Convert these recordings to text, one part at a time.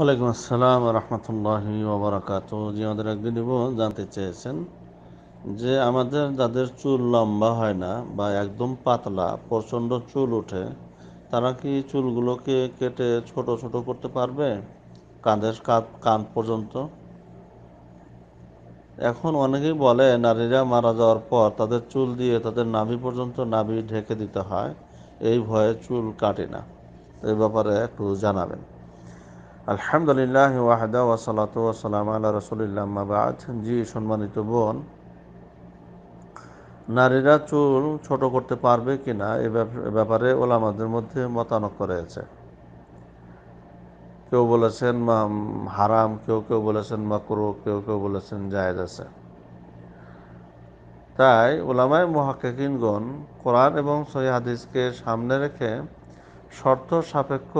ওয়ালাইকুম আসসালাম রহমতুল্লাহি ওবরাকাত যে আমাদের একজন জানতে চেয়েছেন যে আমাদের যাদের চুল লম্বা হয় না বা একদম পাতলা প্রচণ্ড চুল ওঠে তারা কি চুলগুলোকে কেটে ছোট ছোট করতে পারবে কাঁধের কান পর্যন্ত এখন অনেকেই বলে নারীরা মারা যাওয়ার পর তাদের চুল দিয়ে তাদের নাভি পর্যন্ত নাভি ঢেকে দিতে হয় এই ভয়ে চুল কাটে না এই ব্যাপারে একটু জানাবেন আলহামদুলিল্লাহ ওয়াহদা ওয়াসালাত ওয়াসালাম আল্লাহ জি সম্মানিত বোন নারীরা চুল ছোট করতে পারবে কি না এ ব্যাপারে ওলামাদের মধ্যে মতানক কেউ বলেছেন হারাম কেউ কেউ বলেছেন মাকরু কেউ কেউ বলেছেন জায়েজ আছে তাই ওলামায় মহাকিনগণ কোরআন এবং সহি হাদিসকে সামনে রেখে শর্ত সাপেক্ষ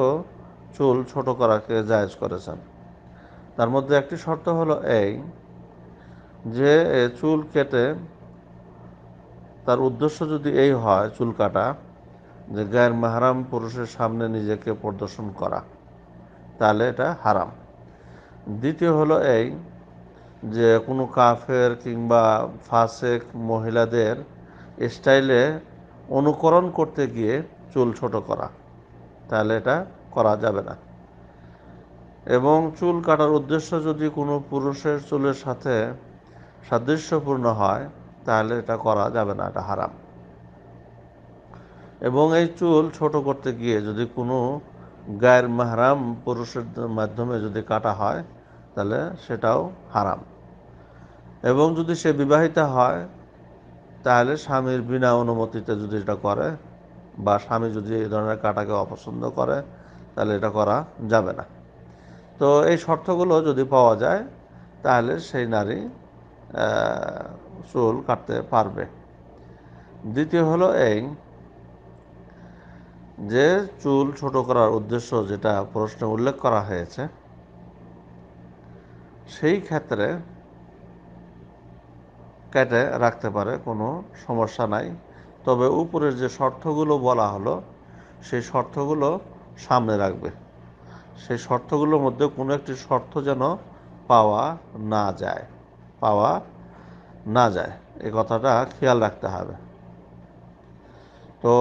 চুল ছোট করাকে জায়েজ করেছেন তার মধ্যে একটি শর্ত হলো এই যে চুল কেটে তার উদ্দেশ্য যদি এই হয় চুল কাটা যে গায়ের মাহারাম পুরুষের সামনে নিজেকে প্রদর্শন করা তাহলে এটা হারাম দ্বিতীয় হলো এই যে কোনো কাফের কিংবা ফাসেক মহিলাদের স্টাইলে অনুকরণ করতে গিয়ে চুল ছোট করা তাহলে এটা করা যাবে না এবং চুল কাটার উদ্দেশ্য যদি কোনো পুরুষের চুলের সাথে সাদৃশ্যপূর্ণ হয় তাহলে এটা করা যাবে না এটা হারাম এবং এই চুল ছোট করতে গিয়ে যদি কোনো গায়ের মাহরাম পুরুষের মাধ্যমে যদি কাটা হয় তাহলে সেটাও হারাম এবং যদি সে বিবাহিতা হয় তাহলে স্বামীর বিনা অনুমতিতে যদি এটা করে বা স্বামী যদি এই ধরনের কাটাকে অপছন্দ করে তাহলে এটা করা যাবে না তো এই শর্তগুলো যদি পাওয়া যায় তাহলে সেই নারী চুল কাটতে পারবে দ্বিতীয় হলো এই যে চুল ছোট করার উদ্দেশ্য যেটা প্রশ্নে উল্লেখ করা হয়েছে সেই ক্ষেত্রে কেটে রাখতে পারে কোনো সমস্যা নাই তবে উপরের যে শর্তগুলো বলা হলো সেই শর্তগুলো সামনে রাখবে সেই শর্তগুলোর মধ্যে কোনো একটি শর্ত যেন পাওয়া না যায় পাওয়া না যায় এ কথাটা খেয়াল রাখতে হবে তো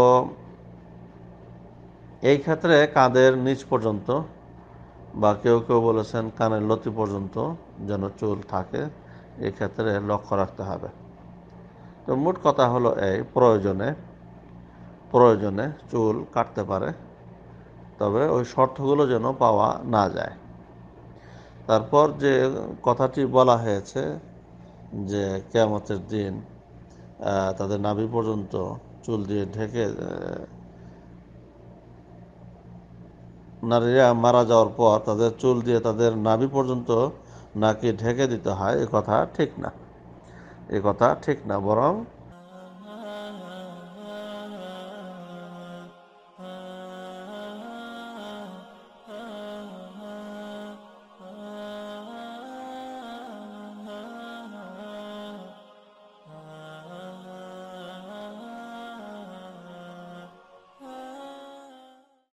এই ক্ষেত্রে কাঁধের নিচ পর্যন্ত বা কেউ কেউ বলেছেন কানের লতি পর্যন্ত যেন চুল থাকে এক্ষেত্রে লক্ষ্য রাখতে হবে তো মোট কথা হলো এই প্রয়োজনে প্রয়োজনে চুল কাটতে পারে তবে ওই শর্তগুলো যেন পাওয়া না যায় তারপর যে কথাটি বলা হয়েছে যে কেয়ামতের দিন তাদের নাভি পর্যন্ত চুল দিয়ে ঢেকে নারীরা মারা যাওয়ার পর তাদের চুল দিয়ে তাদের নাভি পর্যন্ত নাকি ঢেকে দিতে হয় এ কথা ঠিক না এ কথা ঠিক না বরং